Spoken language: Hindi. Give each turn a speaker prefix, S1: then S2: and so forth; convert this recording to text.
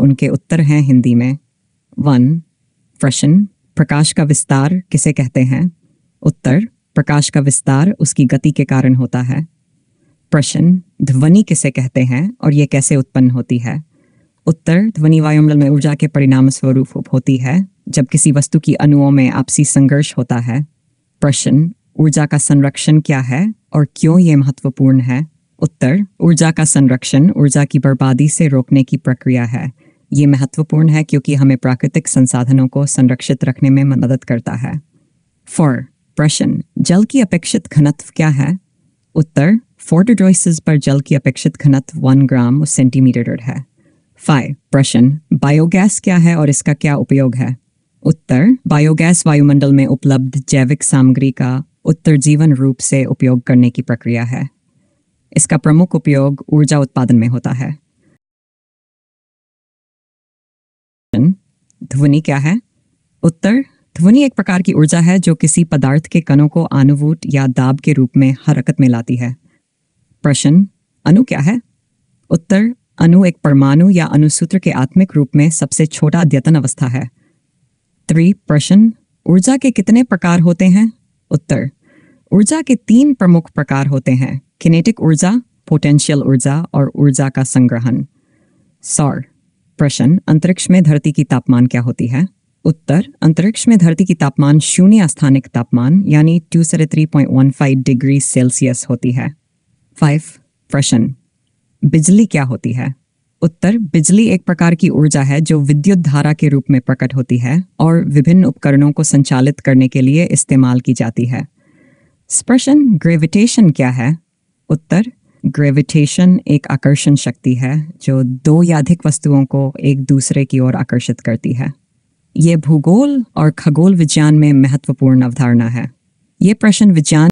S1: उनके उत्तर हैं हिंदी में वन प्रश्न प्रकाश का विस्तार किसे कहते हैं उत्तर प्रकाश का विस्तार उसकी गति के कारण होता है प्रश्न ध्वनि किसे कहते हैं और ये कैसे उत्पन्न होती है उत्तर ध्वनि वायुमंडल में ऊर्जा के परिणाम स्वरूप होती है जब किसी वस्तु की अणुओं में आपसी संघर्ष होता है प्रश्न ऊर्जा का संरक्षण क्या है और क्यों ये महत्वपूर्ण है उत्तर ऊर्जा का संरक्षण ऊर्जा की बर्बादी से रोकने की प्रक्रिया है ये महत्वपूर्ण है क्योंकि हमें प्राकृतिक संसाधनों को संरक्षित रखने में मदद करता है फोर प्रश्न जल की अपेक्षित घनत्व क्या है उत्तर फोर्टोड्रोइसिस पर जल की अपेक्षित घनत्व वन ग्राम सेंटीमीटर है फाइव प्रश्न बायोगैस क्या है और इसका क्या उपयोग है उत्तर बायोगैस वायुमंडल में उपलब्ध जैविक सामग्री का उत्तरजीवन रूप से उपयोग करने की प्रक्रिया है इसका प्रमुख उपयोग ऊर्जा उत्पादन में होता है ध्वनि क्या है उत्तर ध्वनि एक प्रकार की ऊर्जा है जो किसी पदार्थ के कणों को आनुवूट या दाब के रूप में हरकत में लाती है प्रश्न अनु क्या है उत्तर अनु एक परमाणु या अनुसूत्र के आत्मिक रूप में सबसे छोटा अद्यतन अवस्था है त्रि प्रश्न ऊर्जा के कितने प्रकार होते हैं उत्तर ऊर्जा के तीन प्रमुख प्रकार होते हैं किनेटिक ऊर्जा पोटेंशियल ऊर्जा और ऊर्जा का संग्रहण सौर प्रश्न अंतरिक्ष में धरती की तापमान क्या होती है उत्तर अंतरिक्ष में धरती की तापमान शून्य स्थानिक तापमान यानी टू सरे three point one five degree Celsius होती है फाइव प्रश्न बिजली क्या होती है उत्तर बिजली एक प्रकार की ऊर्जा है जो विद्युत धारा के रूप में प्रकट होती है और विभिन्न उपकरणों को संचालित करने के लिए इस्तेमाल की जाती है स्पर्शन ग्रेविटेशन क्या है उत्तर ग्रेविटेशन एक आकर्षण शक्ति है जो दो या अधिक वस्तुओं को एक दूसरे की ओर आकर्षित करती है ये भूगोल और खगोल विज्ञान में महत्वपूर्ण अवधारणा है ये प्रश्न विज्ञान